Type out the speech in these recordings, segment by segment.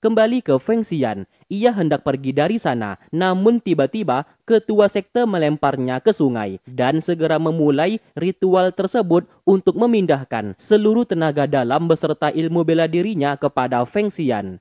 kembali ke Feng Xian, Ia hendak pergi dari sana, namun tiba-tiba ketua sekte melemparnya ke sungai dan segera memulai ritual tersebut untuk memindahkan seluruh tenaga dalam beserta ilmu bela dirinya kepada Feng Xian.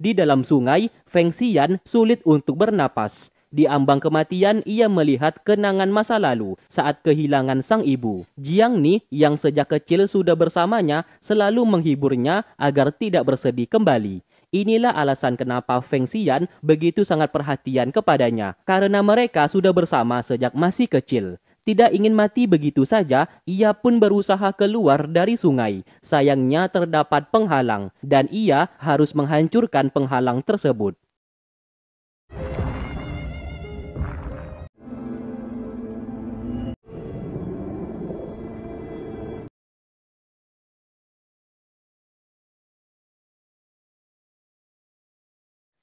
Di dalam sungai, Feng Xian sulit untuk bernapas. Di ambang kematian, ia melihat kenangan masa lalu saat kehilangan sang ibu. Jiang Ni yang sejak kecil sudah bersamanya selalu menghiburnya agar tidak bersedih kembali. Inilah alasan kenapa Feng Xian begitu sangat perhatian kepadanya, karena mereka sudah bersama sejak masih kecil. Tidak ingin mati begitu saja, ia pun berusaha keluar dari sungai. Sayangnya terdapat penghalang, dan ia harus menghancurkan penghalang tersebut.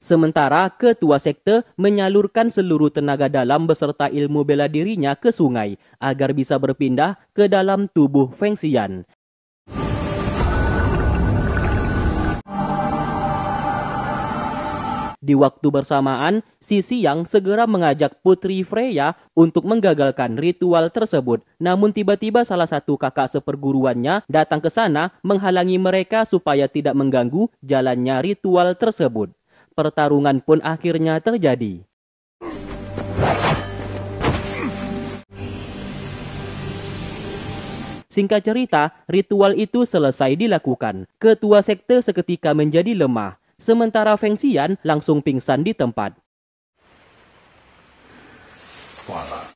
Sementara ketua sekte menyalurkan seluruh tenaga dalam beserta ilmu bela dirinya ke sungai agar bisa berpindah ke dalam tubuh Feng Xian. Di waktu bersamaan, si Siang segera mengajak Putri Freya untuk menggagalkan ritual tersebut. Namun tiba-tiba salah satu kakak seperguruannya datang ke sana menghalangi mereka supaya tidak mengganggu jalannya ritual tersebut pertarungan pun akhirnya terjadi. Singkat cerita, ritual itu selesai dilakukan. Ketua sekte seketika menjadi lemah, sementara Feng Xian langsung pingsan di tempat.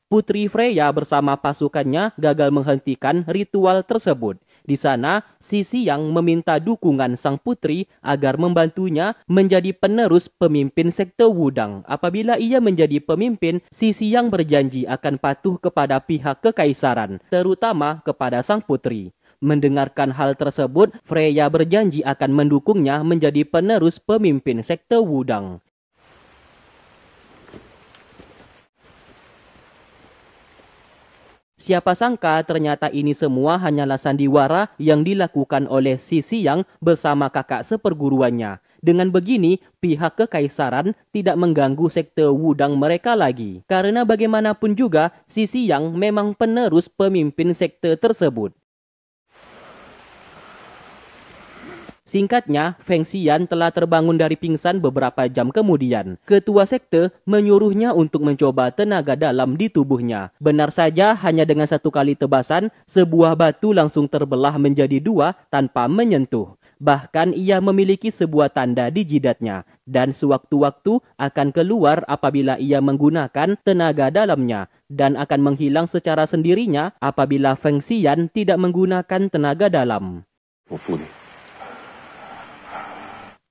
Putri Freya bersama pasukannya gagal menghentikan ritual tersebut. Di sana, Sisi yang meminta dukungan sang putri agar membantunya menjadi penerus pemimpin sekte Wudang. Apabila ia menjadi pemimpin, Sisi yang berjanji akan patuh kepada pihak kekaisaran, terutama kepada sang putri. Mendengarkan hal tersebut, Freya berjanji akan mendukungnya menjadi penerus pemimpin sekte Wudang. Siapa sangka ternyata ini semua hanyalah sandiwara yang dilakukan oleh Sisiang Siang bersama kakak seperguruannya. Dengan begini, pihak kekaisaran tidak mengganggu sekte Wudang mereka lagi. Karena bagaimanapun juga, Sisi Yang memang penerus pemimpin sekte tersebut. Singkatnya, Feng Xian telah terbangun dari pingsan beberapa jam kemudian. Ketua sekte menyuruhnya untuk mencoba tenaga dalam di tubuhnya. Benar saja, hanya dengan satu kali tebasan, sebuah batu langsung terbelah menjadi dua tanpa menyentuh. Bahkan ia memiliki sebuah tanda di jidatnya dan sewaktu-waktu akan keluar apabila ia menggunakan tenaga dalamnya dan akan menghilang secara sendirinya apabila Feng Xian tidak menggunakan tenaga dalam.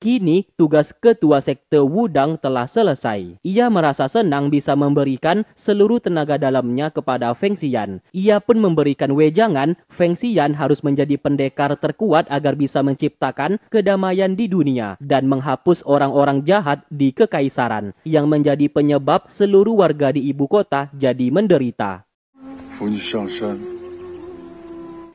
Kini, tugas ketua sekte Wudang telah selesai. Ia merasa senang bisa memberikan seluruh tenaga dalamnya kepada Feng Xian. Ia pun memberikan wejangan, Feng Xian harus menjadi pendekar terkuat agar bisa menciptakan kedamaian di dunia dan menghapus orang-orang jahat di kekaisaran yang menjadi penyebab seluruh warga di ibu kota jadi menderita.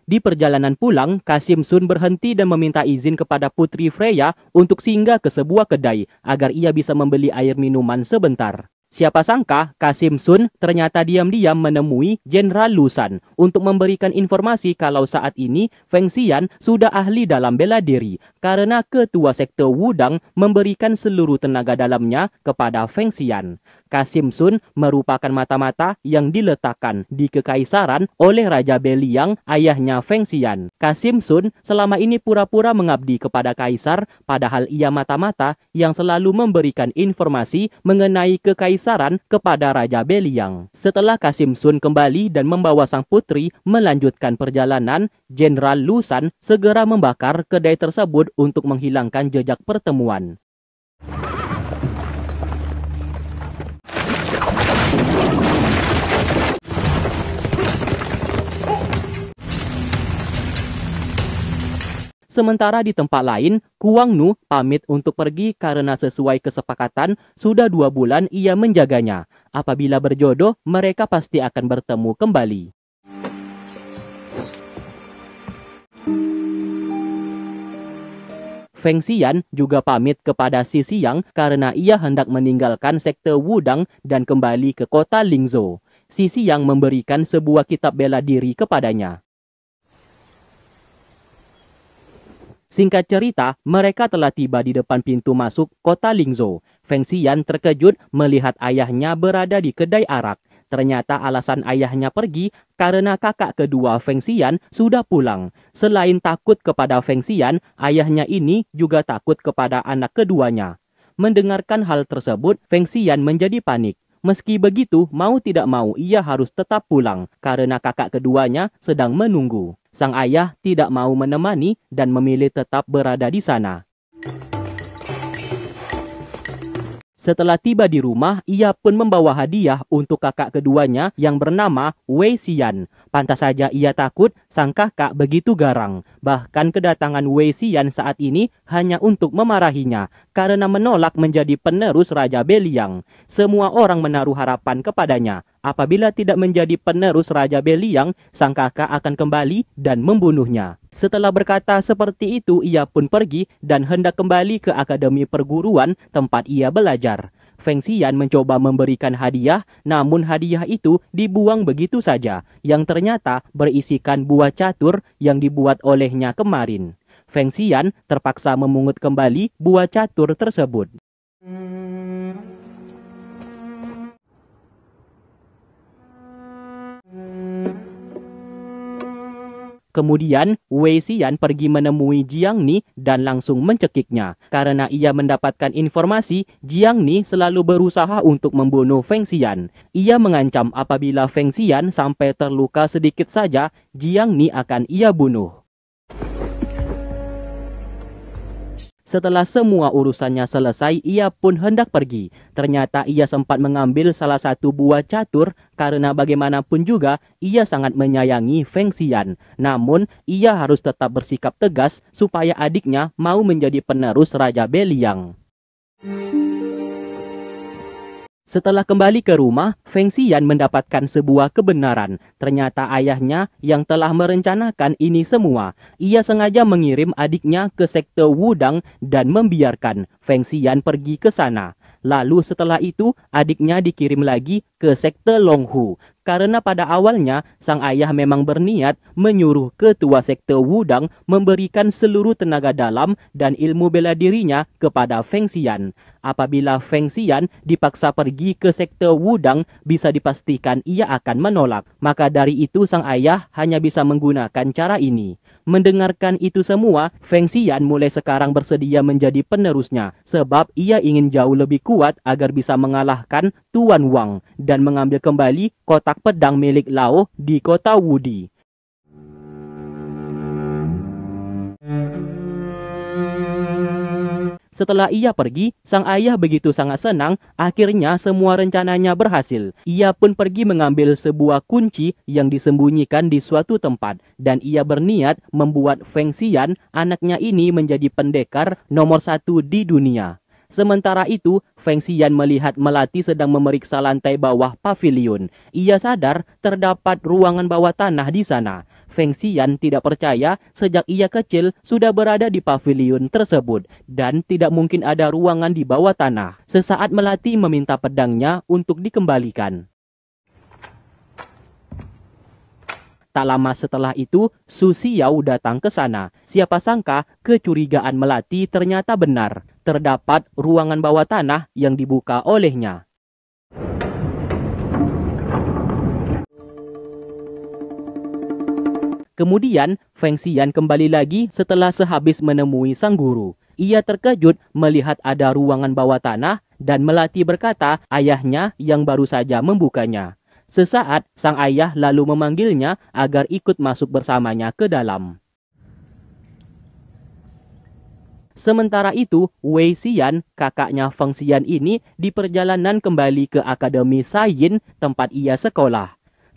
Di perjalanan pulang, Kasim Sun berhenti dan meminta izin kepada putri Freya untuk singgah ke sebuah kedai agar ia bisa membeli air minuman sebentar. Siapa sangka Kasim Sun ternyata diam-diam menemui Jenderal Lusan untuk memberikan informasi kalau saat ini Feng Xian sudah ahli dalam bela diri karena ketua sekte Wudang memberikan seluruh tenaga dalamnya kepada Feng Xian. Kasim Sun merupakan mata-mata yang diletakkan di kekaisaran oleh Raja Beliang ayahnya Feng Xian. Kasim Sun selama ini pura-pura mengabdi kepada kaisar padahal ia mata-mata yang selalu memberikan informasi mengenai kekaisaran kepada Raja Beliang. Setelah Kasim Sun kembali dan membawa sang putri melanjutkan perjalanan, Jenderal Lusan segera membakar kedai tersebut untuk menghilangkan jejak pertemuan. Sementara di tempat lain, Kuang Nu pamit untuk pergi karena sesuai kesepakatan sudah dua bulan ia menjaganya. Apabila berjodoh, mereka pasti akan bertemu kembali. Feng Xian juga pamit kepada Si Xiang karena ia hendak meninggalkan sekte Wudang dan kembali ke kota Lingzhou. Si Xiang memberikan sebuah kitab bela diri kepadanya. Singkat cerita, mereka telah tiba di depan pintu masuk kota Lingzhou. Feng Xian terkejut melihat ayahnya berada di kedai arak. Ternyata alasan ayahnya pergi karena kakak kedua Feng Xian sudah pulang. Selain takut kepada Feng Xian, ayahnya ini juga takut kepada anak keduanya. Mendengarkan hal tersebut, Feng Xian menjadi panik. Meski begitu, mau tidak mau ia harus tetap pulang karena kakak keduanya sedang menunggu sang ayah tidak mau menemani dan memilih tetap berada di sana. Setelah tiba di rumah, ia pun membawa hadiah untuk kakak keduanya yang bernama Wei Xian. Pantas saja ia takut sang kakak begitu garang. Bahkan kedatangan Wei Xian saat ini hanya untuk memarahinya karena menolak menjadi penerus Raja Beliang. Semua orang menaruh harapan kepadanya. Apabila tidak menjadi penerus Raja Beliang, sang kakak akan kembali dan membunuhnya. Setelah berkata seperti itu, ia pun pergi dan hendak kembali ke akademi perguruan tempat ia belajar. Feng Xian mencoba memberikan hadiah, namun hadiah itu dibuang begitu saja, yang ternyata berisikan buah catur yang dibuat olehnya kemarin. Feng Xian terpaksa memungut kembali buah catur tersebut. Kemudian, Wei Xian pergi menemui Jiang Ni dan langsung mencekiknya. Karena ia mendapatkan informasi, Jiang Ni selalu berusaha untuk membunuh Feng Xian. Ia mengancam apabila Feng Xian sampai terluka sedikit saja, Jiang Ni akan ia bunuh. Setelah semua urusannya selesai, ia pun hendak pergi. Ternyata ia sempat mengambil salah satu buah catur karena bagaimanapun juga ia sangat menyayangi Feng Xian. Namun, ia harus tetap bersikap tegas supaya adiknya mau menjadi penerus Raja Beliang. Setelah kembali ke rumah, Feng Xian mendapatkan sebuah kebenaran. Ternyata ayahnya yang telah merencanakan ini semua. Ia sengaja mengirim adiknya ke sekte Wudang dan membiarkan Feng Xian pergi ke sana. Lalu setelah itu, adiknya dikirim lagi ke sekte Longhu karena pada awalnya sang ayah memang berniat menyuruh ketua sekte Wudang memberikan seluruh tenaga dalam dan ilmu bela dirinya kepada Feng Xian. Apabila Feng Xian dipaksa pergi ke sekte Wudang, bisa dipastikan ia akan menolak. Maka dari itu sang ayah hanya bisa menggunakan cara ini. Mendengarkan itu semua, Feng Xian mulai sekarang bersedia menjadi penerusnya, sebab ia ingin jauh lebih kuat agar bisa mengalahkan Tuan Wang dan mengambil kembali kotak pedang milik Lao di kota Wudi. Setelah ia pergi, sang ayah begitu sangat senang, akhirnya semua rencananya berhasil. Ia pun pergi mengambil sebuah kunci yang disembunyikan di suatu tempat, dan ia berniat membuat Feng Xian, anaknya ini menjadi pendekar nomor satu di dunia. Sementara itu, Feng Xian melihat Melati sedang memeriksa lantai bawah pavilion. Ia sadar terdapat ruangan bawah tanah di sana. Feng Xian tidak percaya sejak ia kecil sudah berada di pavilion tersebut dan tidak mungkin ada ruangan di bawah tanah. Sesaat Melati meminta pedangnya untuk dikembalikan. Tak lama setelah itu, Su Xiao datang ke sana. Siapa sangka kecurigaan Melati ternyata benar. Terdapat ruangan bawah tanah yang dibuka olehnya. Kemudian, Feng Xian kembali lagi setelah sehabis menemui sang guru. Ia terkejut melihat ada ruangan bawah tanah dan Melati berkata ayahnya yang baru saja membukanya. Sesaat, sang ayah lalu memanggilnya agar ikut masuk bersamanya ke dalam. Sementara itu, Wei Xian, kakaknya Feng Xian ini, di perjalanan kembali ke Akademi Sayin, tempat ia sekolah.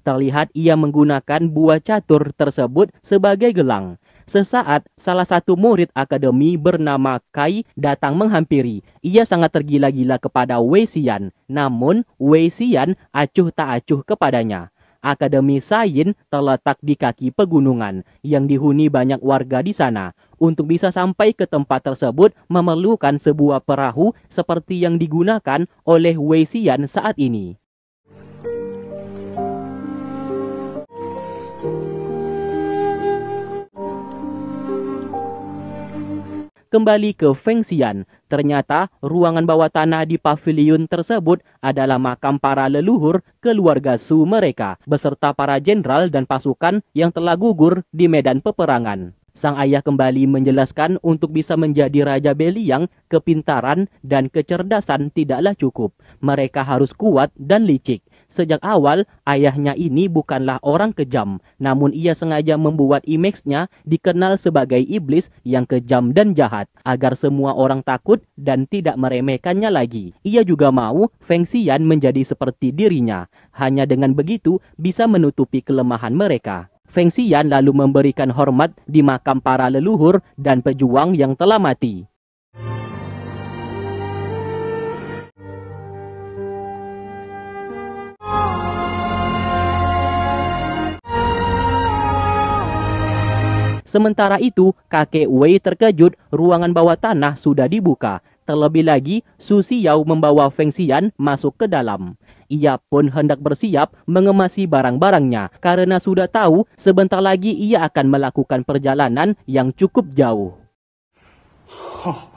Terlihat ia menggunakan buah catur tersebut sebagai gelang. Sesaat, salah satu murid akademi bernama Kai datang menghampiri. Ia sangat tergila-gila kepada Wei Xian, namun Wei Xian acuh tak acuh kepadanya. Akademi Sain terletak di kaki pegunungan yang dihuni banyak warga di sana. Untuk bisa sampai ke tempat tersebut memerlukan sebuah perahu seperti yang digunakan oleh Wei Xian saat ini. kembali ke Feng Xian. Ternyata ruangan bawah tanah di pavilion tersebut adalah makam para leluhur keluarga Su mereka, beserta para jenderal dan pasukan yang telah gugur di medan peperangan. Sang ayah kembali menjelaskan untuk bisa menjadi Raja Beliang, kepintaran dan kecerdasan tidaklah cukup. Mereka harus kuat dan licik. Sejak awal, ayahnya ini bukanlah orang kejam, namun ia sengaja membuat image dikenal sebagai iblis yang kejam dan jahat, agar semua orang takut dan tidak meremehkannya lagi. Ia juga mau Feng Xian menjadi seperti dirinya. Hanya dengan begitu bisa menutupi kelemahan mereka. Feng Xian lalu memberikan hormat di makam para leluhur dan pejuang yang telah mati. Sementara itu, kakek Wei terkejut ruangan bawah tanah sudah dibuka. Terlebih lagi, Su Xiao membawa Feng Xian masuk ke dalam. Ia pun hendak bersiap mengemasi barang-barangnya karena sudah tahu sebentar lagi ia akan melakukan perjalanan yang cukup jauh. Huh.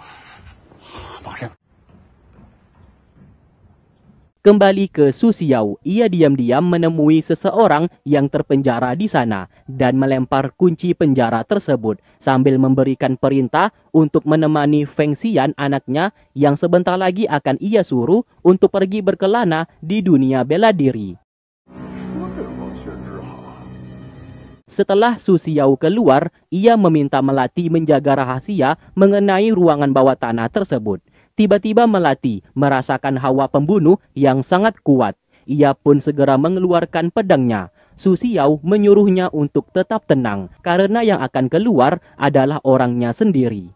Kembali ke Susiau, ia diam-diam menemui seseorang yang terpenjara di sana dan melempar kunci penjara tersebut sambil memberikan perintah untuk menemani Feng Xian anaknya yang sebentar lagi akan ia suruh untuk pergi berkelana di dunia bela diri. Setelah Su keluar, ia meminta Melati menjaga rahasia mengenai ruangan bawah tanah tersebut. Tiba-tiba Melati merasakan hawa pembunuh yang sangat kuat. Ia pun segera mengeluarkan pedangnya. Susiau menyuruhnya untuk tetap tenang karena yang akan keluar adalah orangnya sendiri.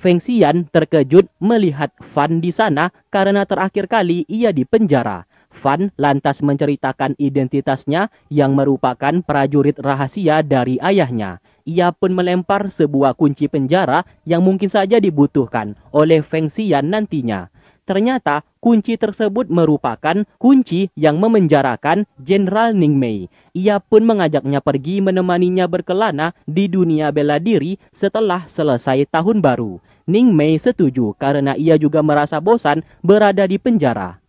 Feng Xian terkejut melihat Fan di sana karena terakhir kali ia dipenjara. Van lantas menceritakan identitasnya yang merupakan prajurit rahasia dari ayahnya. Ia pun melempar sebuah kunci penjara yang mungkin saja dibutuhkan oleh Feng Xian nantinya. Ternyata kunci tersebut merupakan kunci yang memenjarakan Jenderal Ning Mei. Ia pun mengajaknya pergi menemaninya berkelana di dunia bela diri setelah selesai tahun baru. Ning Mei setuju karena ia juga merasa bosan berada di penjara.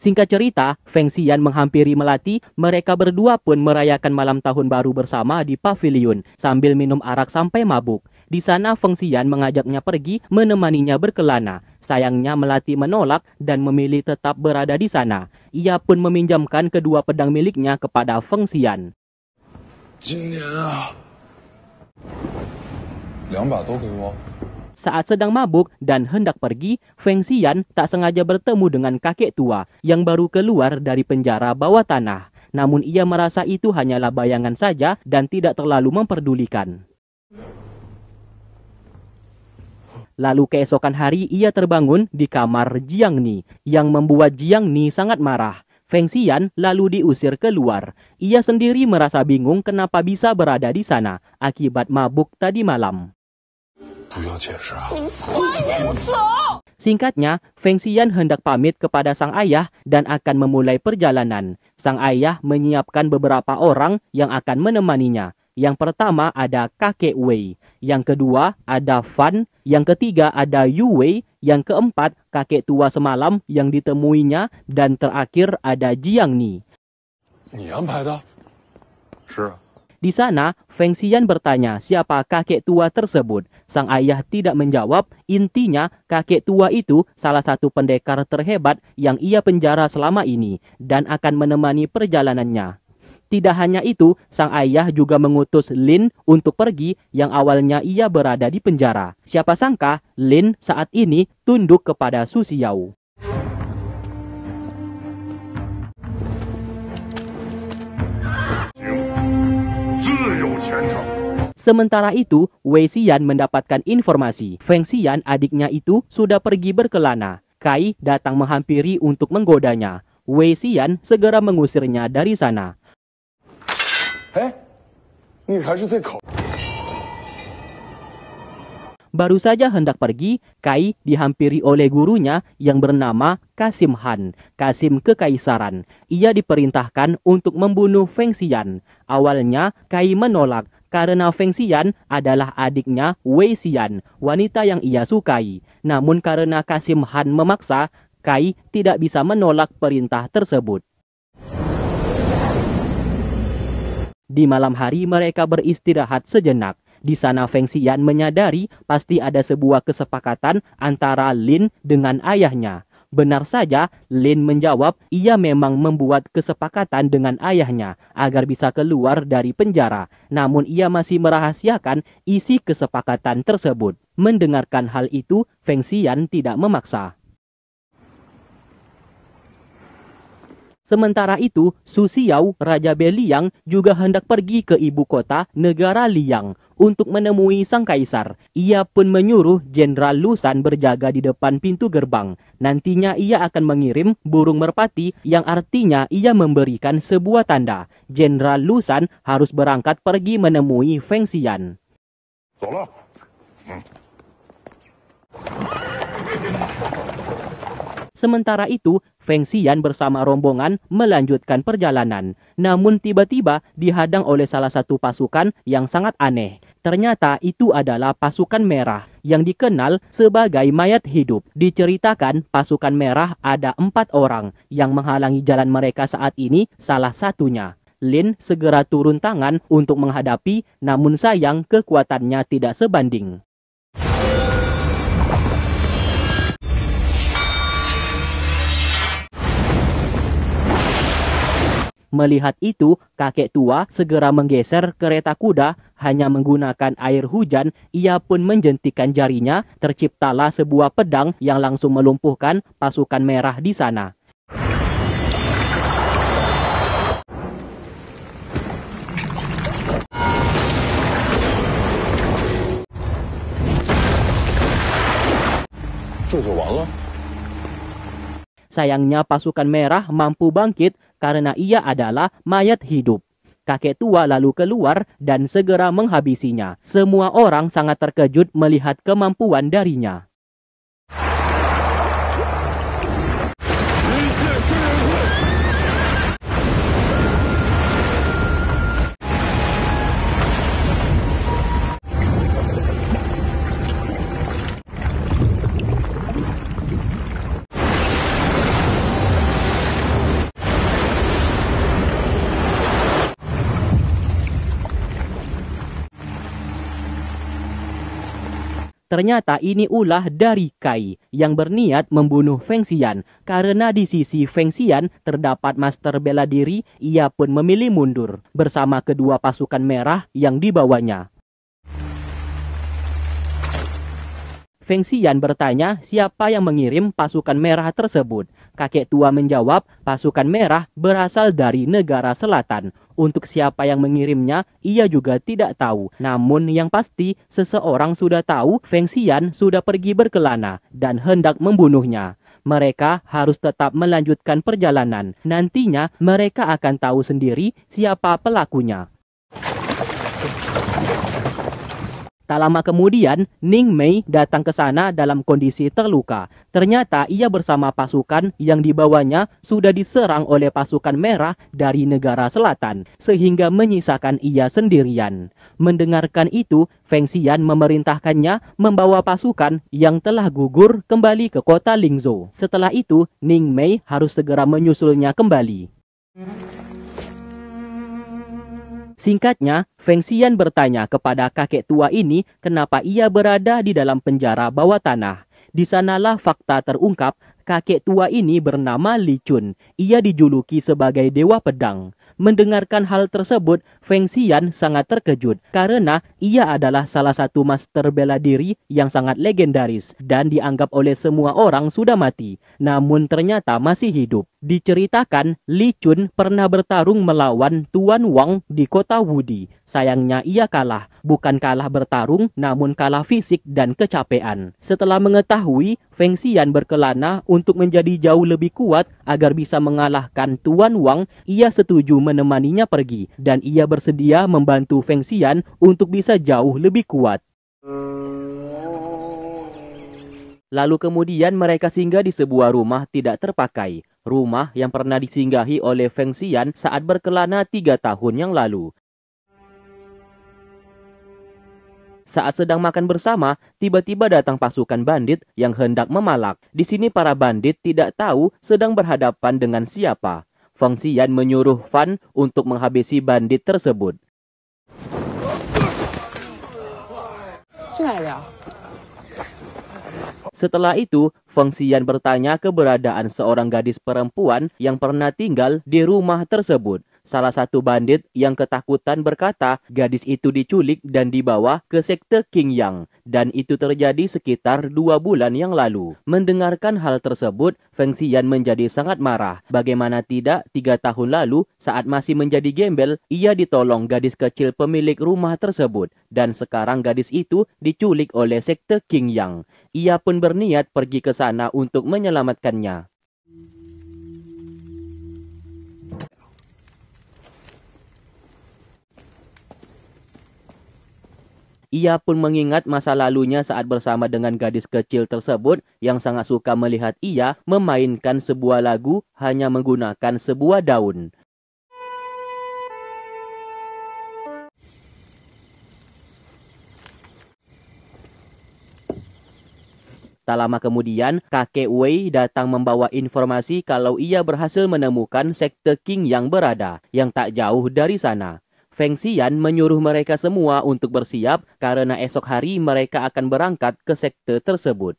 Singkat cerita, Feng Xian menghampiri Melati, mereka berdua pun merayakan malam tahun baru bersama di pavilion sambil minum arak sampai mabuk. Di sana Feng Xian mengajaknya pergi menemaninya berkelana. Sayangnya Melati menolak dan memilih tetap berada di sana. Ia pun meminjamkan kedua pedang miliknya kepada Feng Xian. Saat sedang mabuk dan hendak pergi, Feng Xian tak sengaja bertemu dengan kakek tua yang baru keluar dari penjara bawah tanah. Namun ia merasa itu hanyalah bayangan saja dan tidak terlalu memperdulikan. Lalu keesokan hari ia terbangun di kamar Jiang Ni yang membuat Jiang Ni sangat marah. Feng Xian lalu diusir keluar. Ia sendiri merasa bingung kenapa bisa berada di sana akibat mabuk tadi malam. Singkatnya, Feng Xian hendak pamit kepada sang ayah dan akan memulai perjalanan. Sang ayah menyiapkan beberapa orang yang akan menemaninya. Yang pertama ada kakek Wei, yang kedua ada Fan, yang ketiga ada Yu Wei, yang keempat kakek tua semalam yang ditemuinya, dan terakhir ada Jiang Ni. 你安排的？是。di sana, Feng Xian bertanya siapa kakek tua tersebut. Sang ayah tidak menjawab, intinya kakek tua itu salah satu pendekar terhebat yang ia penjara selama ini dan akan menemani perjalanannya. Tidak hanya itu, sang ayah juga mengutus Lin untuk pergi yang awalnya ia berada di penjara. Siapa sangka Lin saat ini tunduk kepada Su Xiao. Sementara itu, Wei Xian mendapatkan informasi, Feng Xian adiknya itu sudah pergi berkelana. Kai datang menghampiri untuk menggodanya. Wei Xian segera mengusirnya dari sana. Baru saja hendak pergi, Kai dihampiri oleh gurunya yang bernama Kasim Han, Kasim Kekaisaran. Ia diperintahkan untuk membunuh Feng Xian. Awalnya, Kai menolak, karena Feng Xian adalah adiknya Wei Xian, wanita yang ia sukai. Namun karena Kasim Han memaksa, Kai tidak bisa menolak perintah tersebut. Di malam hari mereka beristirahat sejenak. Di sana Feng Xian menyadari pasti ada sebuah kesepakatan antara Lin dengan ayahnya. Benar saja, Lin menjawab, ia memang membuat kesepakatan dengan ayahnya agar bisa keluar dari penjara, namun ia masih merahasiakan isi kesepakatan tersebut. Mendengarkan hal itu, Feng Xian tidak memaksa. Sementara itu, Su Xiao, Raja Beliang, juga hendak pergi ke ibu kota negara Liang untuk menemui sang kaisar. Ia pun menyuruh Jenderal Lusan berjaga di depan pintu gerbang. Nantinya ia akan mengirim burung merpati yang artinya ia memberikan sebuah tanda. Jenderal Lusan harus berangkat pergi menemui Feng Xian. Sementara itu, Feng Xian bersama rombongan melanjutkan perjalanan. Namun tiba-tiba dihadang oleh salah satu pasukan yang sangat aneh. Ternyata itu adalah pasukan merah yang dikenal sebagai mayat hidup. Diceritakan pasukan merah ada empat orang yang menghalangi jalan mereka saat ini salah satunya. Lin segera turun tangan untuk menghadapi namun sayang kekuatannya tidak sebanding. Melihat itu, kakek tua segera menggeser kereta kuda hanya menggunakan air hujan, ia pun menjentikan jarinya, terciptalah sebuah pedang yang langsung melumpuhkan pasukan merah di sana. Sayangnya pasukan merah mampu bangkit karena ia adalah mayat hidup. Kakek tua lalu keluar dan segera menghabisinya. Semua orang sangat terkejut melihat kemampuan darinya. Ternyata ini ulah dari Kai yang berniat membunuh Feng Xian karena di sisi Feng Xian terdapat master bela diri, ia pun memilih mundur bersama kedua pasukan merah yang dibawanya. Feng Xian bertanya siapa yang mengirim pasukan merah tersebut. Kakek tua menjawab, pasukan merah berasal dari negara selatan, untuk siapa yang mengirimnya, ia juga tidak tahu. Namun yang pasti, seseorang sudah tahu Feng Xian sudah pergi berkelana dan hendak membunuhnya mereka harus tetap melanjutkan perjalanan. Nantinya, mereka akan tahu sendiri siapa pelakunya. Tak lama kemudian, Ning Mei datang ke sana dalam kondisi terluka. Ternyata ia bersama pasukan yang dibawanya sudah diserang oleh pasukan merah dari negara selatan, sehingga menyisakan ia sendirian. Mendengarkan itu, Feng Xian memerintahkannya membawa pasukan yang telah gugur kembali ke kota Lingzhou. Setelah itu, Ning Mei harus segera menyusulnya kembali. Singkatnya, Feng Xian bertanya kepada kakek tua ini kenapa ia berada di dalam penjara bawah tanah. Di sanalah fakta terungkap, kakek tua ini bernama Li Chun. Ia dijuluki sebagai Dewa Pedang. Mendengarkan hal tersebut, Feng Xian sangat terkejut karena ia adalah salah satu master bela diri yang sangat legendaris dan dianggap oleh semua orang sudah mati, namun ternyata masih hidup. Diceritakan, Li Chun pernah bertarung melawan Tuan Wang di kota Wudi. Sayangnya ia kalah, bukan kalah bertarung namun kalah fisik dan kecapean. Setelah mengetahui, Feng Xian berkelana untuk menjadi jauh lebih kuat agar bisa mengalahkan Tuan Wang, ia setuju menemaninya pergi dan ia bersedia membantu Feng Xian untuk bisa jauh lebih kuat. Lalu kemudian mereka singgah di sebuah rumah tidak terpakai, rumah yang pernah disinggahi oleh Feng Xian saat berkelana tiga tahun yang lalu. Saat sedang makan bersama, tiba-tiba datang pasukan bandit yang hendak memalak. Di sini para bandit tidak tahu sedang berhadapan dengan siapa. Feng Xian menyuruh Fan untuk menghabisi bandit tersebut. Setelah itu, Feng Xian bertanya keberadaan seorang gadis perempuan yang pernah tinggal di rumah tersebut. Salah satu bandit yang ketakutan berkata gadis itu diculik dan dibawa ke sekte King Yang dan itu terjadi sekitar dua bulan yang lalu. Mendengarkan hal tersebut, Feng Xian menjadi sangat marah. Bagaimana tidak, tiga tahun lalu saat masih menjadi gembel, ia ditolong gadis kecil pemilik rumah tersebut dan sekarang gadis itu diculik oleh sekte King Yang. Ia pun berniat pergi ke sana untuk menyelamatkannya. Ia pun mengingat masa lalunya saat bersama dengan gadis kecil tersebut yang sangat suka melihat ia memainkan sebuah lagu hanya menggunakan sebuah daun. Tak lama kemudian, kakek Wei datang membawa informasi kalau ia berhasil menemukan sekte King yang berada, yang tak jauh dari sana. Feng Xian menyuruh mereka semua untuk bersiap karena esok hari mereka akan berangkat ke sekte tersebut.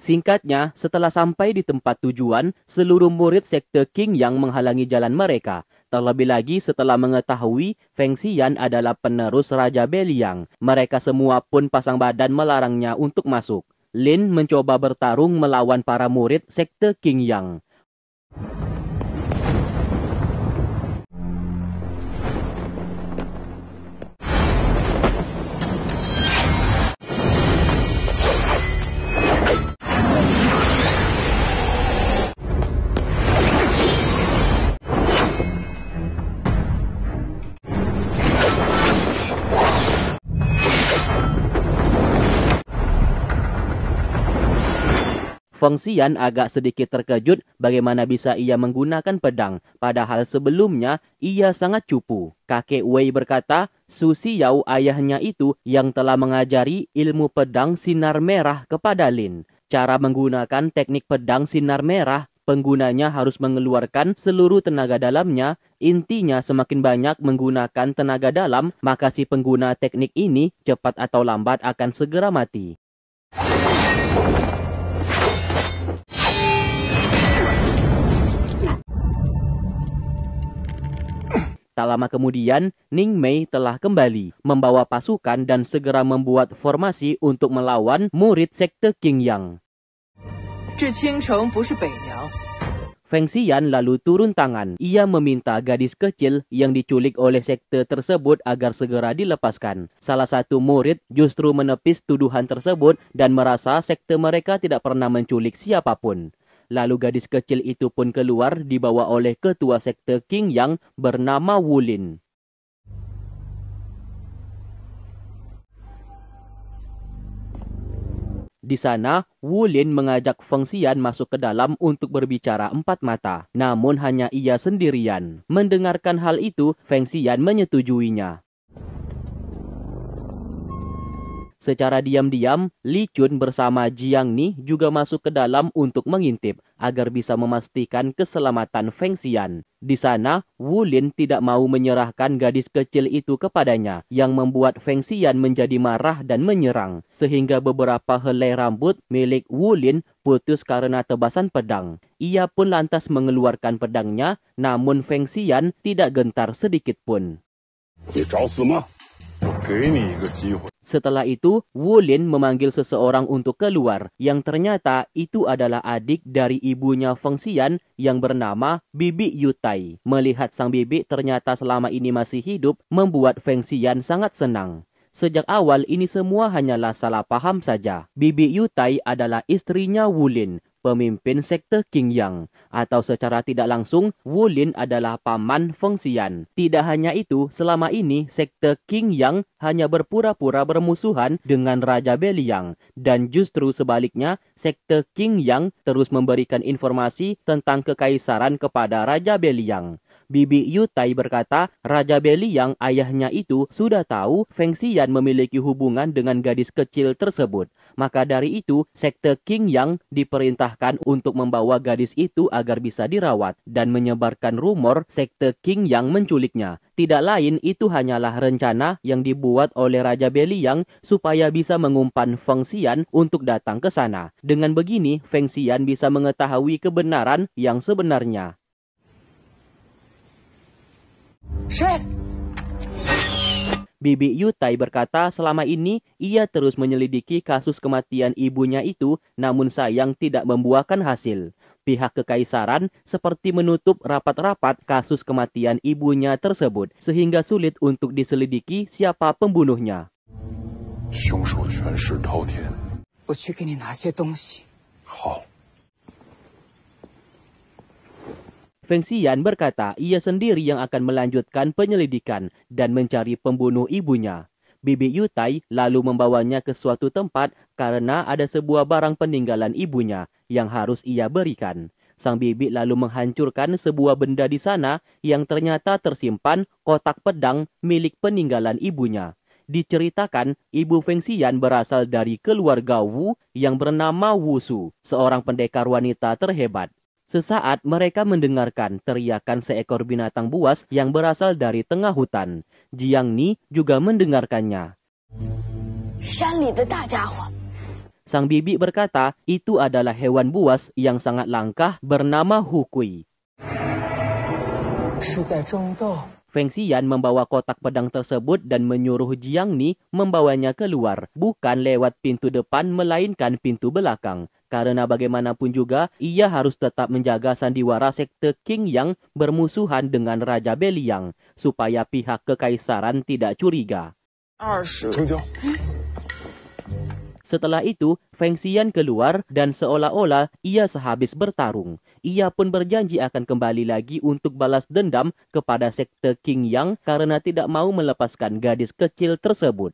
Singkatnya, setelah sampai di tempat tujuan, seluruh murid sekte King yang menghalangi jalan mereka. Terlebih lagi setelah mengetahui Feng Xian adalah penerus Raja Beliang, mereka semua pun pasang badan melarangnya untuk masuk. Lin mencoba bertarung melawan para murid sekte King Yang. Feng Xian agak sedikit terkejut bagaimana bisa ia menggunakan pedang, padahal sebelumnya ia sangat cupu. Kakek Wei berkata, Su Xiao ayahnya itu yang telah mengajari ilmu pedang sinar merah kepada Lin. Cara menggunakan teknik pedang sinar merah, penggunanya harus mengeluarkan seluruh tenaga dalamnya. Intinya semakin banyak menggunakan tenaga dalam, maka si pengguna teknik ini cepat atau lambat akan segera mati. Tak lama kemudian, Ning Mei telah kembali membawa pasukan dan segera membuat formasi untuk melawan murid sekte King Yang. Feng Xian lalu turun tangan. Ia meminta gadis kecil yang diculik oleh sekte tersebut agar segera dilepaskan. Salah satu murid justru menepis tuduhan tersebut dan merasa sekte mereka tidak pernah menculik siapapun. Lalu gadis kecil itu pun keluar dibawa oleh ketua sekte King yang bernama Wulin. Di sana, Wu Lin mengajak Feng Xian masuk ke dalam untuk berbicara empat mata. Namun hanya ia sendirian. Mendengarkan hal itu, Feng Xian menyetujuinya. Secara diam-diam, Li Chun bersama Jiang Ni juga masuk ke dalam untuk mengintip agar bisa memastikan keselamatan Feng Xian. Di sana, Wu Lin tidak mau menyerahkan gadis kecil itu kepadanya yang membuat Feng Xian menjadi marah dan menyerang sehingga beberapa helai rambut milik Wu Lin putus karena tebasan pedang. Ia pun lantas mengeluarkan pedangnya namun Feng Xian tidak gentar sedikit pun. 你找死吗？setelah itu, Wu Lin memanggil seseorang untuk keluar, yang ternyata itu adalah adik dari ibunya Feng Xian yang bernama Bibi Yutai. Melihat sang bibi ternyata selama ini masih hidup, membuat Feng Xian sangat senang. Sejak awal ini semua hanyalah salah paham saja. Bibi Yutai adalah istrinya Wulin, pemimpin sekte King Yang atau secara tidak langsung Wu Lin adalah paman Feng Xian. Tidak hanya itu, selama ini sekte King Yang hanya berpura-pura bermusuhan dengan Raja Beliang dan justru sebaliknya sekte King Yang terus memberikan informasi tentang kekaisaran kepada Raja Beliang. Bibi Yutai berkata, Raja Beli Yang ayahnya itu sudah tahu Feng Xian memiliki hubungan dengan gadis kecil tersebut. Maka dari itu, sekte King Yang diperintahkan untuk membawa gadis itu agar bisa dirawat dan menyebarkan rumor sekte King Yang menculiknya. Tidak lain itu hanyalah rencana yang dibuat oleh Raja Beli Yang supaya bisa mengumpan Feng Xian untuk datang ke sana. Dengan begini, Feng Xian bisa mengetahui kebenaran yang sebenarnya. Shrek. Bibi Yutai berkata selama ini ia terus menyelidiki kasus kematian ibunya itu namun sayang tidak membuahkan hasil. Pihak kekaisaran seperti menutup rapat-rapat kasus kematian ibunya tersebut sehingga sulit untuk diselidiki siapa pembunuhnya. 凶手全是滔天。我去给你拿些东西。好。Feng Xian berkata ia sendiri yang akan melanjutkan penyelidikan dan mencari pembunuh ibunya. Bibi Yutai lalu membawanya ke suatu tempat karena ada sebuah barang peninggalan ibunya yang harus ia berikan. Sang bibi lalu menghancurkan sebuah benda di sana yang ternyata tersimpan kotak pedang milik peninggalan ibunya. Diceritakan, ibu Feng Xian berasal dari keluarga Wu yang bernama Wu Su, seorang pendekar wanita terhebat. Sesaat mereka mendengarkan teriakan seekor binatang buas yang berasal dari tengah hutan. Jiang Ni juga mendengarkannya. Sang bibi berkata, itu adalah hewan buas yang sangat langkah bernama Hukui. Feng Xian membawa kotak pedang tersebut dan menyuruh Jiang Ni membawanya keluar, bukan lewat pintu depan melainkan pintu belakang. Karena bagaimanapun juga, ia harus tetap menjaga sandiwara sekte King yang bermusuhan dengan Raja Beliang, supaya pihak kekaisaran tidak curiga. Setelah itu, Feng Xian keluar dan seolah-olah ia sehabis bertarung. Ia pun berjanji akan kembali lagi untuk balas dendam kepada sekte King Yang karena tidak mau melepaskan gadis kecil tersebut.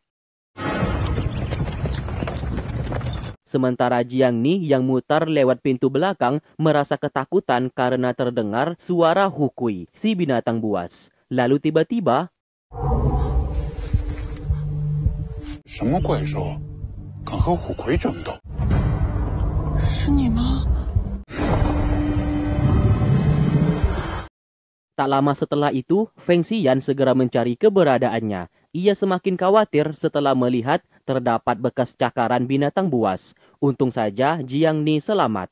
Sementara Jiang Ni yang mutar lewat pintu belakang merasa ketakutan karena terdengar suara Hukui, si binatang buas. Lalu tiba-tiba... Tak lama setelah itu, Feng Xian segera mencari keberadaannya. Ia semakin khawatir setelah melihat terdapat bekas cakaran binatang buas. Untung saja Jiang Ni selamat.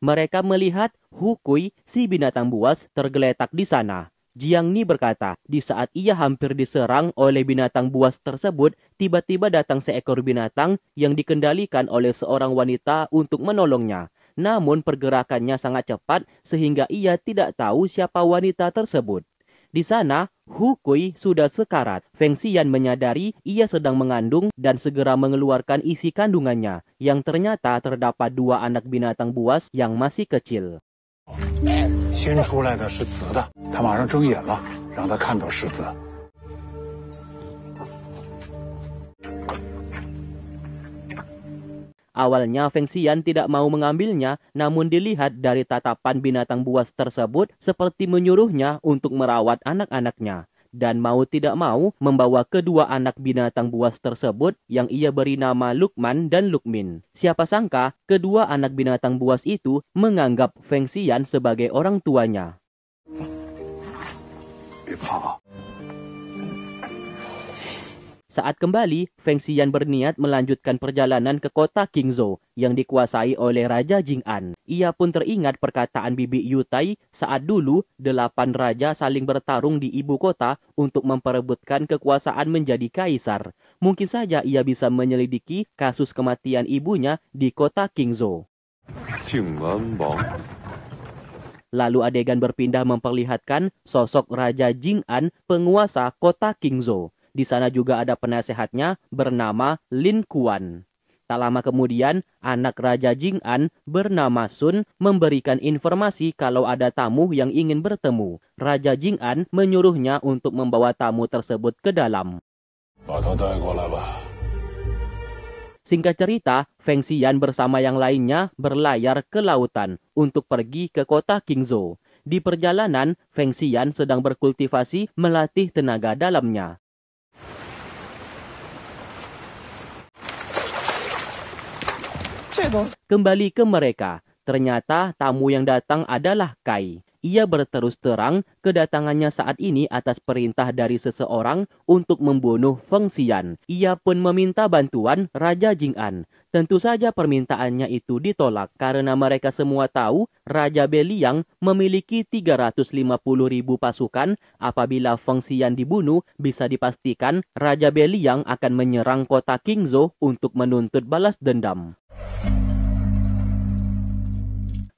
Mereka melihat Hukui, si binatang buas, tergeletak di sana. Jiang Ni berkata, di saat ia hampir diserang oleh binatang buas tersebut, tiba-tiba datang seekor binatang yang dikendalikan oleh seorang wanita untuk menolongnya namun pergerakannya sangat cepat sehingga ia tidak tahu siapa wanita tersebut. Di sana, Hu Kui sudah sekarat. Feng Xian menyadari ia sedang mengandung dan segera mengeluarkan isi kandungannya, yang ternyata terdapat dua anak binatang buas yang masih kecil. Awalnya Feng Xian tidak mau mengambilnya, namun dilihat dari tatapan binatang buas tersebut seperti menyuruhnya untuk merawat anak-anaknya. Dan mau tidak mau membawa kedua anak binatang buas tersebut yang ia beri nama Lukman dan Lukmin. Siapa sangka kedua anak binatang buas itu menganggap Feng Xian sebagai orang tuanya. Saat kembali, Feng Xian berniat melanjutkan perjalanan ke kota Qingzhou yang dikuasai oleh Raja Jing'an. Ia pun teringat perkataan Bibi Yutai saat dulu delapan raja saling bertarung di ibu kota untuk memperebutkan kekuasaan menjadi kaisar. Mungkin saja ia bisa menyelidiki kasus kematian ibunya di kota Qingzhou. Lalu adegan berpindah memperlihatkan sosok Raja Jing'an penguasa kota Qingzhou. Di sana juga ada penasehatnya bernama Lin Kuan. Tak lama kemudian, anak Raja Jing An bernama Sun memberikan informasi kalau ada tamu yang ingin bertemu. Raja Jing An menyuruhnya untuk membawa tamu tersebut ke dalam. Singkat cerita, Feng Xian bersama yang lainnya berlayar ke lautan untuk pergi ke kota Qingzhou. Di perjalanan, Feng Xian sedang berkultivasi melatih tenaga dalamnya. Kembali ke mereka, ternyata tamu yang datang adalah Kai. Ia berterus terang kedatangannya saat ini atas perintah dari seseorang untuk membunuh Feng Xian. Ia pun meminta bantuan Raja Jing'an. Tentu saja permintaannya itu ditolak karena mereka semua tahu Raja Beliang memiliki 350 ribu pasukan apabila Feng Xian dibunuh bisa dipastikan Raja Beliang akan menyerang kota Qingzhou untuk menuntut balas dendam.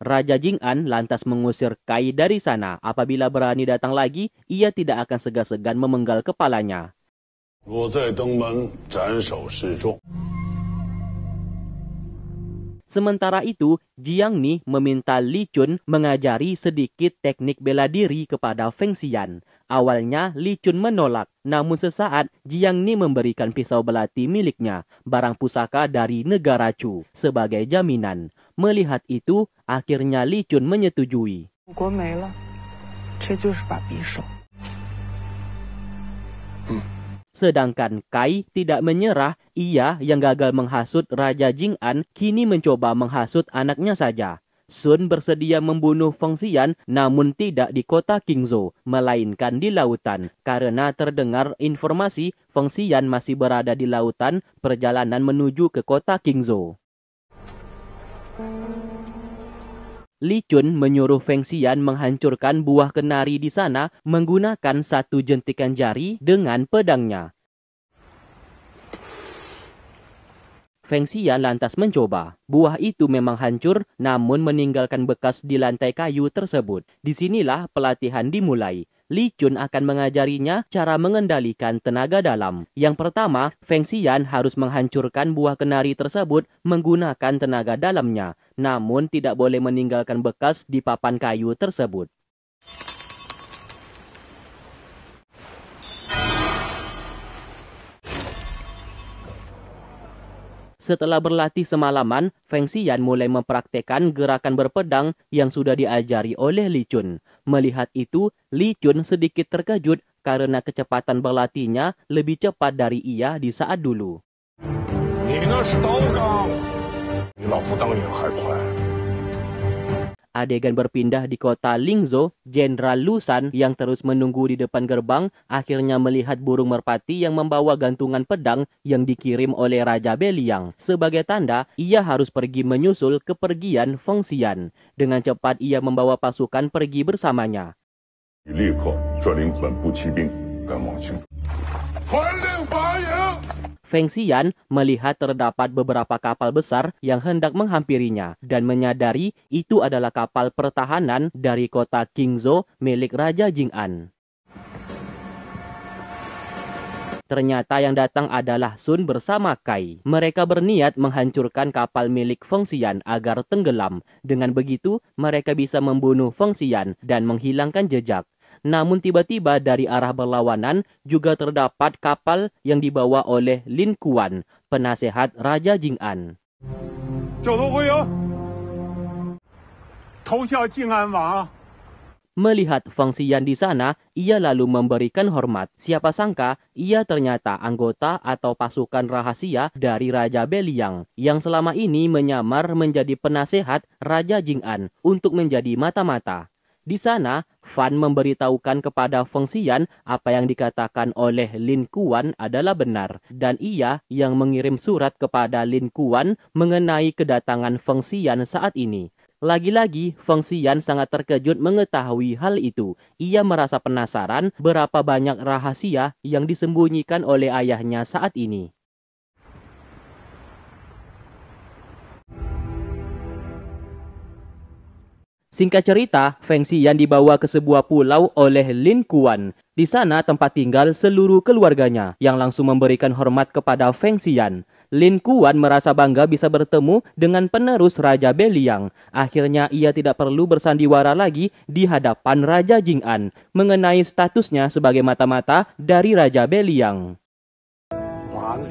Raja Jing'an lantas mengusir Kai dari sana. Apabila berani datang lagi, ia tidak akan segan-segan memenggal kepalanya. 我在登门斩首示众。Sementara itu, Jiang Ni meminta Li Chun mengajari sedikit teknik bela diri kepada Feng Xian. Awalnya Li Chun menolak, namun sesaat Jiang Ni memberikan pisau belati miliknya, barang pusaka dari negara Chu, sebagai jaminan. Melihat itu, akhirnya Li Chun menyetujui. Hmm. Sedangkan Kai tidak menyerah, ia yang gagal menghasut Raja Jing'an kini mencoba menghasut anaknya saja. Sun bersedia membunuh Feng Xian namun tidak di kota Qingzhou, melainkan di lautan. Karena terdengar informasi Feng Xian masih berada di lautan perjalanan menuju ke kota Qingzhou. Li Chun menyuruh Feng Xian menghancurkan buah kenari di sana menggunakan satu jentikan jari dengan pedangnya. Feng Xian lantas mencoba. Buah itu memang hancur, namun meninggalkan bekas di lantai kayu tersebut. Disinilah pelatihan dimulai. Li Chun akan mengajarinya cara mengendalikan tenaga dalam. Yang pertama, Feng Xian harus menghancurkan buah kenari tersebut menggunakan tenaga dalamnya, namun tidak boleh meninggalkan bekas di papan kayu tersebut. Setelah berlatih semalaman, Feng Xian mulai mempraktekkan gerakan berpedang yang sudah diajari oleh Li Chun. Melihat itu, Li Chun sedikit terkejut karena kecepatan berlatihnya lebih cepat dari ia di saat dulu. Adegan berpindah di kota Lingzo, Jenderal Lusan yang terus menunggu di depan gerbang akhirnya melihat burung merpati yang membawa gantungan pedang yang dikirim oleh Raja Beliang. Sebagai tanda, ia harus pergi menyusul kepergian Feng Xian. Dengan cepat ia membawa pasukan pergi bersamanya. Feng Xian melihat terdapat beberapa kapal besar yang hendak menghampirinya dan menyadari itu adalah kapal pertahanan dari kota Qingzhou milik Raja Jing'an. Ternyata yang datang adalah Sun bersama Kai. Mereka berniat menghancurkan kapal milik Feng Xian agar tenggelam. Dengan begitu, mereka bisa membunuh Feng Xian dan menghilangkan jejak. Namun tiba-tiba dari arah berlawanan juga terdapat kapal yang dibawa oleh Lin Kuan, penasehat Raja Jing'an. Melihat Feng Xian di sana, ia lalu memberikan hormat. Siapa sangka, ia ternyata anggota atau pasukan rahasia dari Raja Beliang yang selama ini menyamar menjadi penasehat Raja Jing'an untuk menjadi mata-mata. Di sana, Fan memberitahukan kepada Feng Xian apa yang dikatakan oleh Lin Kuan adalah benar, dan ia yang mengirim surat kepada Lin Kuan mengenai kedatangan Feng Xian saat ini. Lagi-lagi, Feng Xian sangat terkejut mengetahui hal itu. Ia merasa penasaran berapa banyak rahasia yang disembunyikan oleh ayahnya saat ini. Singkat cerita, Feng Xian dibawa ke sebuah pulau oleh Lin Kuan. Di sana tempat tinggal seluruh keluarganya yang langsung memberikan hormat kepada Feng Xian. Lin Kuan merasa bangga bisa bertemu dengan penerus Raja Beliang. Akhirnya ia tidak perlu bersandiwara lagi di hadapan Raja Jing'an mengenai statusnya sebagai mata-mata dari Raja Beliang. Wang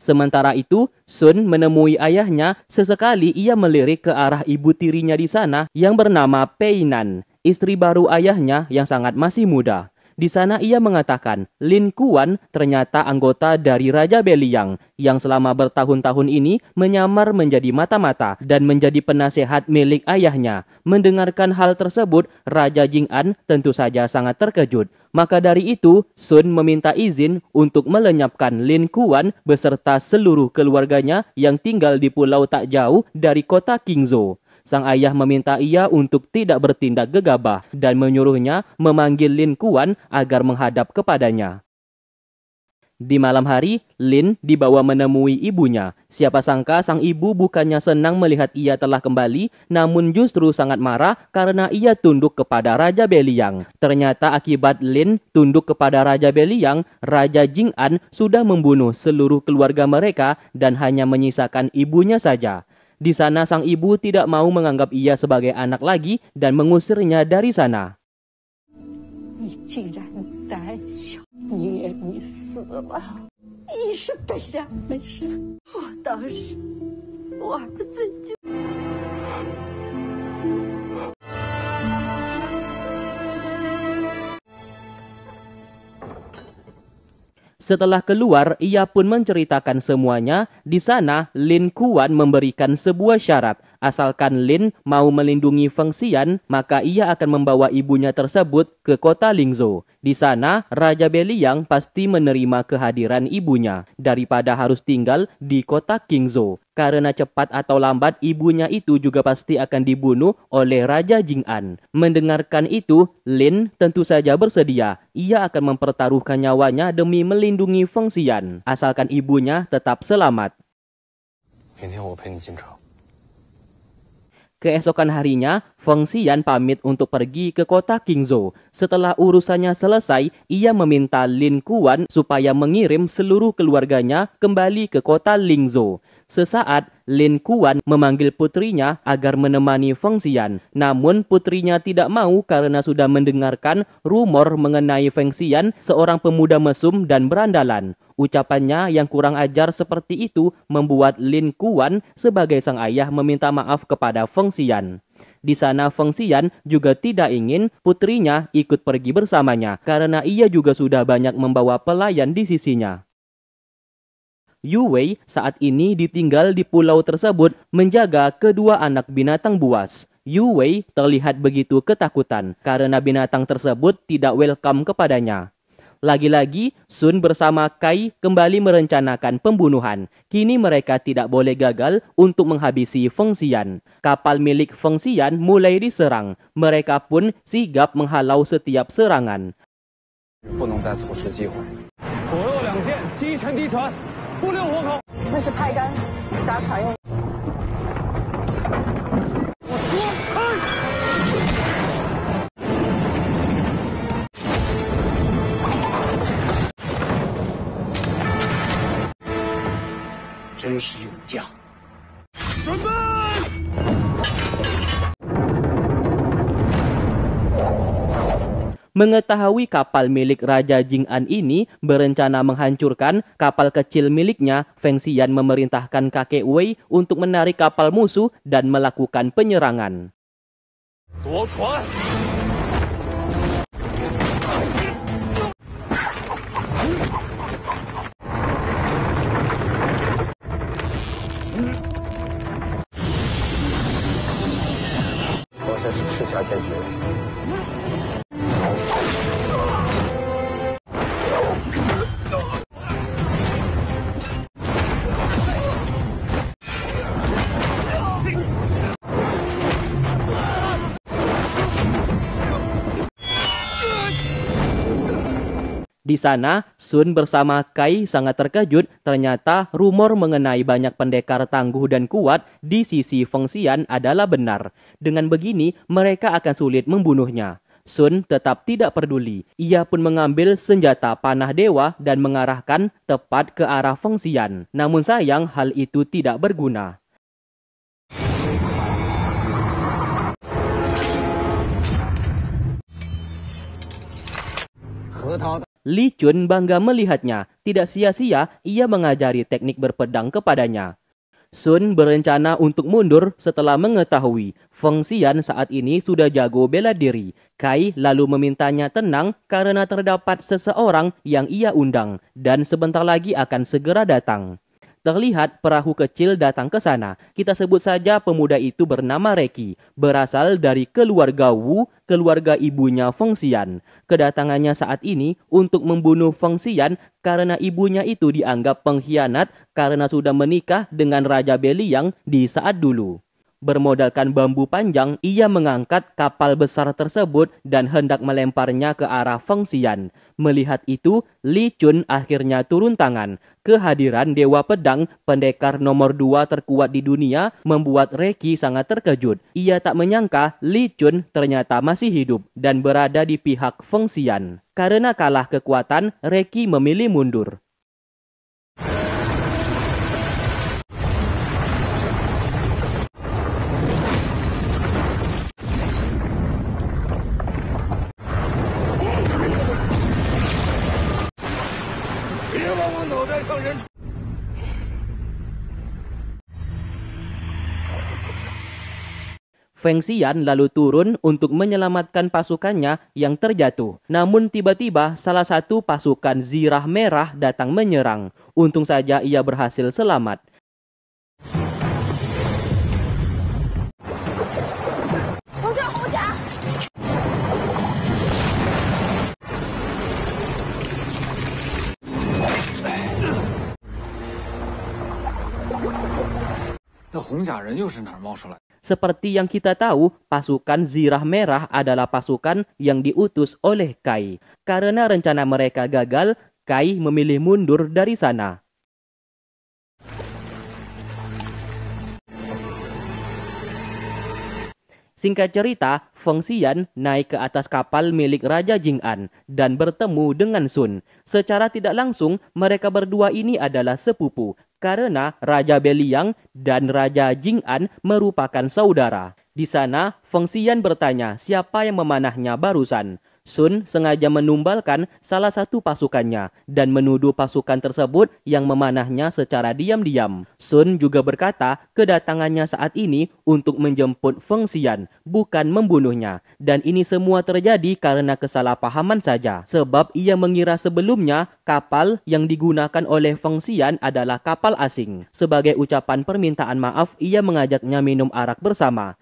Sementara itu, Sun menemui ayahnya sesekali ia melirik ke arah ibu tirinya di sana yang bernama Peinan, istri baru ayahnya yang sangat masih muda. Di sana ia mengatakan, Lin Kuan ternyata anggota dari Raja Beliang yang selama bertahun-tahun ini menyamar menjadi mata-mata dan menjadi penasehat milik ayahnya. Mendengarkan hal tersebut, Raja Jing An tentu saja sangat terkejut. Maka dari itu, Sun meminta izin untuk melenyapkan Lin Kuan beserta seluruh keluarganya yang tinggal di pulau tak jauh dari kota Qingzhou. Sang ayah meminta ia untuk tidak bertindak gegabah dan menyuruhnya memanggil Lin Kuan agar menghadap kepadanya. Di malam hari, Lin dibawa menemui ibunya. Siapa sangka sang ibu bukannya senang melihat ia telah kembali, namun justru sangat marah karena ia tunduk kepada Raja Beliang. Ternyata akibat Lin tunduk kepada Raja Beliang, Raja Jing'an sudah membunuh seluruh keluarga mereka dan hanya menyisakan ibunya saja. Di sana sang ibu tidak mau menganggap ia sebagai anak lagi dan mengusirnya dari sana. Setelah keluar, ia pun menceritakan semuanya. Di sana, Lin Kuan memberikan sebuah syarat. Asalkan Lin mau melindungi Feng Xian, maka ia akan membawa ibunya tersebut ke kota Lingzhou. Di sana, Raja Beliang pasti menerima kehadiran ibunya daripada harus tinggal di kota Qingzhou. Karena cepat atau lambat ibunya itu juga pasti akan dibunuh oleh Raja Jing'an. Mendengarkan itu, Lin tentu saja bersedia. Ia akan mempertaruhkan nyawanya demi melindungi Feng Xian, asalkan ibunya tetap selamat. Keesokan harinya, Feng Xian pamit untuk pergi ke kota Qingzhou. Setelah urusannya selesai, ia meminta Lin Kuan supaya mengirim seluruh keluarganya kembali ke kota Lingzhou. Sesaat, Lin Kuan memanggil putrinya agar menemani Feng Xian. Namun putrinya tidak mau karena sudah mendengarkan rumor mengenai Feng Xian, seorang pemuda mesum dan berandalan. Ucapannya yang kurang ajar seperti itu membuat Lin Kuan sebagai sang ayah meminta maaf kepada Feng Xian. Di sana Feng Xian juga tidak ingin putrinya ikut pergi bersamanya karena ia juga sudah banyak membawa pelayan di sisinya. Wei saat ini ditinggal di pulau tersebut menjaga kedua anak binatang buas. Wei terlihat begitu ketakutan karena binatang tersebut tidak welcome kepadanya. Lagi-lagi, Sun bersama Kai kembali merencanakan pembunuhan. Kini mereka tidak boleh gagal untuk menghabisi Feng Xian. Kapal milik Feng Xian mulai diserang. Mereka pun sigap menghalau setiap serangan. 不留活口，那是派杆，砸船用。我脱开！真是勇将。准备！Mengetahui kapal milik Raja Jing'an ini berencana menghancurkan kapal kecil miliknya, Feng Xian memerintahkan kakek Wei untuk menarik kapal musuh dan melakukan penyerangan. Di sana, Sun bersama Kai sangat terkejut ternyata rumor mengenai banyak pendekar tangguh dan kuat di sisi Feng Xian adalah benar. Dengan begini, mereka akan sulit membunuhnya. Sun tetap tidak peduli. Ia pun mengambil senjata panah dewa dan mengarahkan tepat ke arah Feng Xian. Namun sayang, hal itu tidak berguna. Li Chun bangga melihatnya. Tidak sia-sia ia mengajari teknik berpedang kepadanya. Sun berencana untuk mundur setelah mengetahui Feng Xian saat ini sudah jago bela diri. Kai lalu memintanya tenang karena terdapat seseorang yang ia undang dan sebentar lagi akan segera datang. Terlihat perahu kecil datang ke sana. Kita sebut saja pemuda itu bernama Reki, berasal dari keluarga Wu, keluarga ibunya Feng Xian. Kedatangannya saat ini untuk membunuh Feng Xian karena ibunya itu dianggap pengkhianat karena sudah menikah dengan Raja Beliang di saat dulu. Bermodalkan bambu panjang, ia mengangkat kapal besar tersebut dan hendak melemparnya ke arah Feng Xian. Melihat itu, Li Chun akhirnya turun tangan. Kehadiran Dewa Pedang, pendekar nomor dua terkuat di dunia, membuat Reki sangat terkejut. Ia tak menyangka Li Chun ternyata masih hidup dan berada di pihak Feng Xian. Karena kalah kekuatan, Reki memilih mundur. Feng Xian lalu turun untuk menyelamatkan pasukannya yang terjatuh. Namun tiba-tiba salah satu pasukan zirah merah datang menyerang. Untung saja ia berhasil selamat. Seperti yang kita tahu, pasukan Zirah Merah adalah pasukan yang diutus oleh Kai. Karena rencana mereka gagal, Kai memilih mundur dari sana. Singkat cerita, Feng Xian naik ke atas kapal milik Raja Jing'an dan bertemu dengan Sun. Secara tidak langsung, mereka berdua ini adalah sepupu karena Raja Beliang dan Raja Jing'an merupakan saudara. Di sana, Feng Xian bertanya siapa yang memanahnya barusan. Sun sengaja menumbalkan salah satu pasukannya dan menuduh pasukan tersebut yang memanahnya secara diam-diam. Sun juga berkata kedatangannya saat ini untuk menjemput Feng Xian, bukan membunuhnya. Dan ini semua terjadi karena kesalahpahaman saja. Sebab ia mengira sebelumnya kapal yang digunakan oleh Feng Xian adalah kapal asing. Sebagai ucapan permintaan maaf, ia mengajaknya minum arak bersama.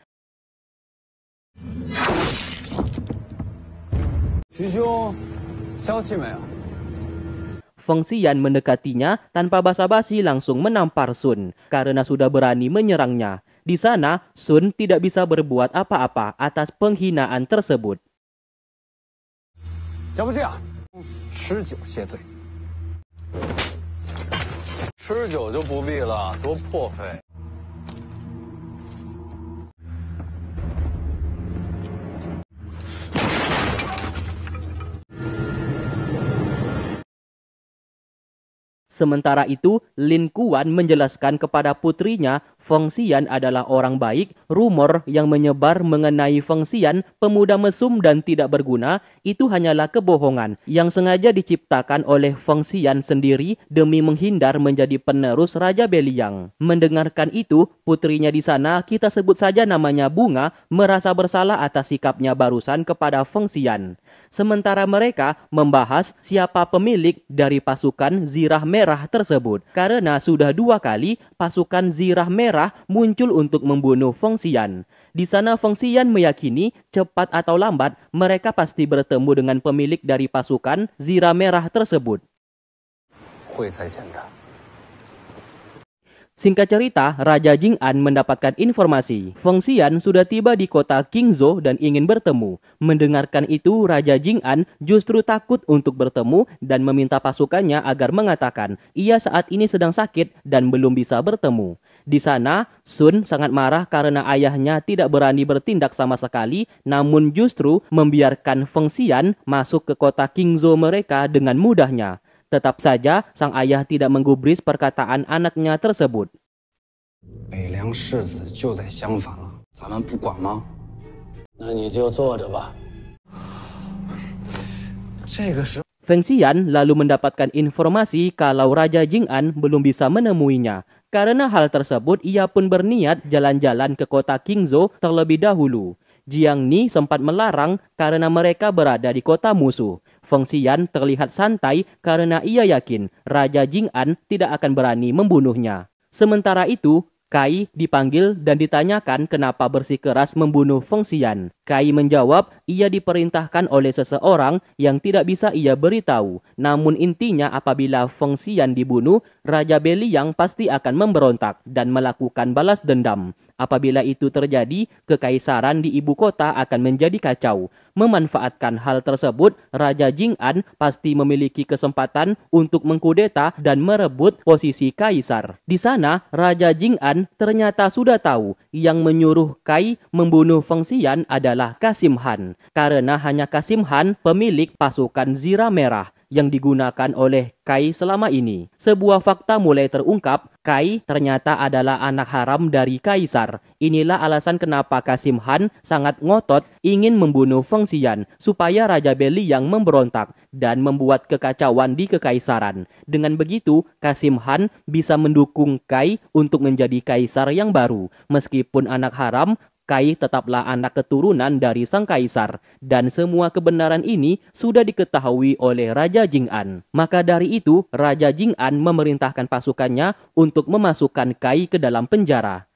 Feng Xian mendekatinya tanpa basa-basi langsung menampar Sun karena sudah berani menyerangnya. Di sana, Sun tidak bisa berbuat apa-apa atas penghinaan tersebut. Sementara itu, Lin Kuan menjelaskan kepada putrinya, Feng Xian adalah orang baik, rumor yang menyebar mengenai Feng Xian, pemuda mesum dan tidak berguna, itu hanyalah kebohongan yang sengaja diciptakan oleh Feng Xian sendiri demi menghindar menjadi penerus Raja Beliang. Mendengarkan itu, putrinya di sana, kita sebut saja namanya Bunga, merasa bersalah atas sikapnya barusan kepada Feng Xian sementara mereka membahas siapa pemilik dari pasukan zirah merah tersebut. Karena sudah dua kali pasukan zirah merah muncul untuk membunuh Feng Xian. Di sana Feng Xian meyakini cepat atau lambat mereka pasti bertemu dengan pemilik dari pasukan zirah merah tersebut. 会再见的。Singkat cerita, Raja Jing An mendapatkan informasi. Feng Xian sudah tiba di kota Qingzhou dan ingin bertemu. Mendengarkan itu, Raja Jing An justru takut untuk bertemu dan meminta pasukannya agar mengatakan ia saat ini sedang sakit dan belum bisa bertemu. Di sana, Sun sangat marah karena ayahnya tidak berani bertindak sama sekali, namun justru membiarkan Feng Xian masuk ke kota Qingzhou mereka dengan mudahnya. Tetap saja, sang ayah tidak menggubris perkataan anaknya tersebut. Feng Xian lalu mendapatkan informasi kalau Raja Jing'an belum bisa menemuinya. Karena hal tersebut, ia pun berniat jalan-jalan ke kota Qingzhou terlebih dahulu. Jiang Ni sempat melarang karena mereka berada di kota musuh. Feng Xian terlihat santai karena ia yakin Raja Jing An tidak akan berani membunuhnya. Sementara itu, Kai dipanggil dan ditanyakan kenapa bersikeras membunuh Feng Xian. Kai menjawab ia diperintahkan oleh seseorang yang tidak bisa ia beritahu. Namun intinya apabila Feng Xian dibunuh, Raja Beliang pasti akan memberontak dan melakukan balas dendam. Apabila itu terjadi, kekaisaran di ibu kota akan menjadi kacau. Memanfaatkan hal tersebut, Raja Jing'an pasti memiliki kesempatan untuk mengkudeta dan merebut posisi kaisar. Di sana, Raja Jing'an ternyata sudah tahu yang menyuruh Kai membunuh Feng Xian adalah Kasim Han. Karena hanya Kasim Han pemilik pasukan Zira Merah yang digunakan oleh Kai selama ini. Sebuah fakta mulai terungkap, Kai ternyata adalah anak haram dari Kaisar. Inilah alasan kenapa Kasim Han sangat ngotot ingin membunuh Feng Xian supaya Raja Beli yang memberontak dan membuat kekacauan di kekaisaran. Dengan begitu, Kasim Han bisa mendukung Kai untuk menjadi kaisar yang baru. Meskipun anak haram, Kai tetaplah anak keturunan dari sang kaisar, dan semua kebenaran ini sudah diketahui oleh Raja Jing'an. Maka dari itu, Raja Jing'an memerintahkan pasukannya untuk memasukkan Kai ke dalam penjara.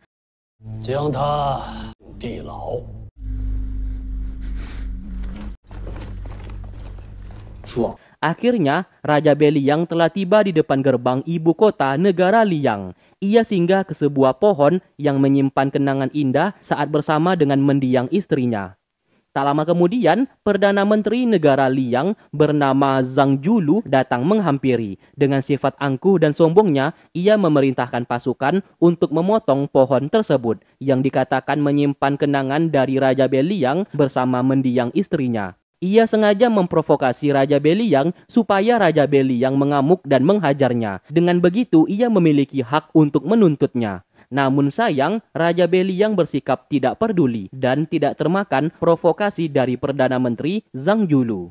Akhirnya, Raja Beliang telah tiba di depan gerbang ibu kota negara Liang. Ia singgah ke sebuah pohon yang menyimpan kenangan indah saat bersama dengan mendiang istrinya. Tak lama kemudian, Perdana Menteri negara Liang bernama Zhang Julu datang menghampiri. Dengan sifat angkuh dan sombongnya, ia memerintahkan pasukan untuk memotong pohon tersebut yang dikatakan menyimpan kenangan dari Raja Beliang bersama mendiang istrinya. Ia sengaja memprovokasi Raja Beliang supaya Raja Beliang mengamuk dan menghajarnya. Dengan begitu, ia memiliki hak untuk menuntutnya. Namun sayang, Raja Beliang bersikap tidak peduli dan tidak termakan provokasi dari Perdana Menteri Zhang Yulu.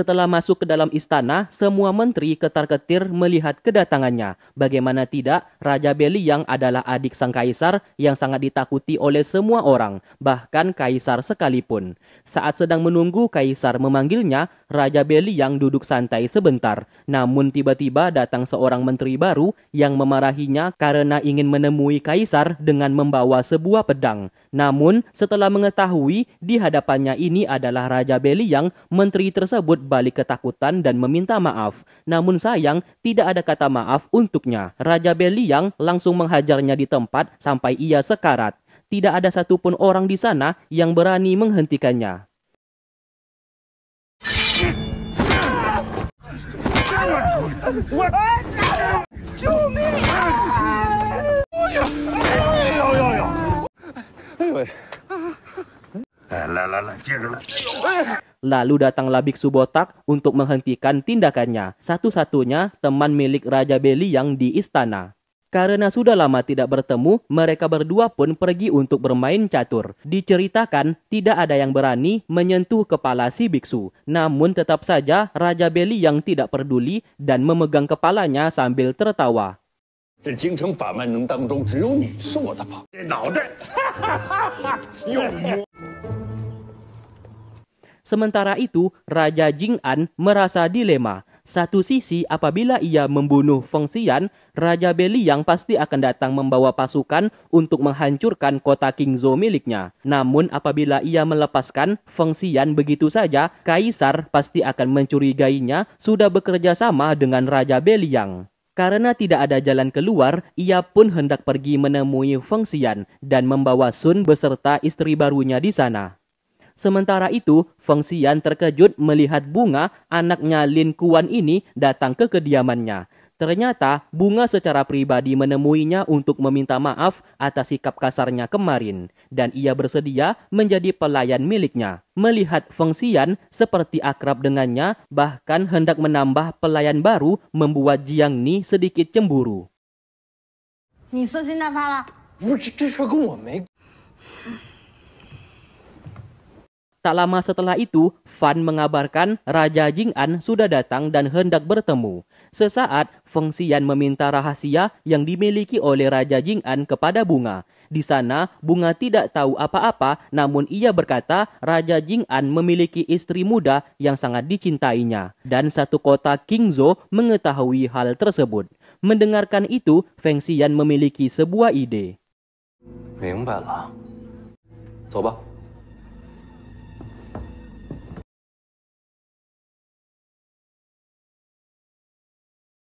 Setelah masuk ke dalam istana, semua menteri ketar-ketir melihat kedatangannya. Bagaimana tidak, Raja Beli yang adalah adik sang kaisar yang sangat ditakuti oleh semua orang, bahkan kaisar sekalipun. Saat sedang menunggu kaisar memanggilnya, Raja Beli yang duduk santai sebentar. Namun tiba-tiba datang seorang menteri baru yang memarahinya karena ingin menemui kaisar dengan membawa sebuah pedang. Namun, setelah mengetahui di hadapannya ini adalah Raja Beli yang menteri tersebut balik ketakutan dan meminta maaf. Namun sayang, tidak ada kata maaf untuknya. Raja Beliang langsung menghajarnya di tempat sampai ia sekarat. Tidak ada satupun orang di sana yang berani menghentikannya. Eh, Lalu datanglah biksu botak untuk menghentikan tindakannya, satu-satunya teman milik Raja Beli yang di istana. Karena sudah lama tidak bertemu, mereka berdua pun pergi untuk bermain catur. Diceritakan, tidak ada yang berani menyentuh kepala si biksu. Namun tetap saja Raja Beli yang tidak peduli dan memegang kepalanya sambil tertawa. Sementara itu, Raja Jing'an merasa dilema. Satu sisi, apabila ia membunuh Feng Xian, Raja Beliang pasti akan datang membawa pasukan untuk menghancurkan kota Qingzhou miliknya. Namun, apabila ia melepaskan Feng Xian begitu saja, Kaisar pasti akan mencurigainya sudah bekerja sama dengan Raja Beliang. Karena tidak ada jalan keluar, ia pun hendak pergi menemui Feng Xian dan membawa Sun beserta istri barunya di sana. Sementara itu, Feng Xian terkejut melihat bunga anaknya Lin Kuan ini datang ke kediamannya Ternyata Bunga secara pribadi menemuinya untuk meminta maaf atas sikap kasarnya kemarin dan ia bersedia menjadi pelayan miliknya. Melihat Feng Xian seperti akrab dengannya bahkan hendak menambah pelayan baru membuat Jiang Ni sedikit cemburu. Tak lama setelah itu, Fan mengabarkan Raja Jing'an sudah datang dan hendak bertemu. Sesaat, Feng Xian meminta rahasia yang dimiliki oleh Raja Jing'an kepada Bunga. Di sana, Bunga tidak tahu apa-apa, namun ia berkata Raja Jing'an memiliki istri muda yang sangat dicintainya. Dan satu kota Qingzhou mengetahui hal tersebut. Mendengarkan itu, Feng Xian memiliki sebuah ide. 明白了，走吧。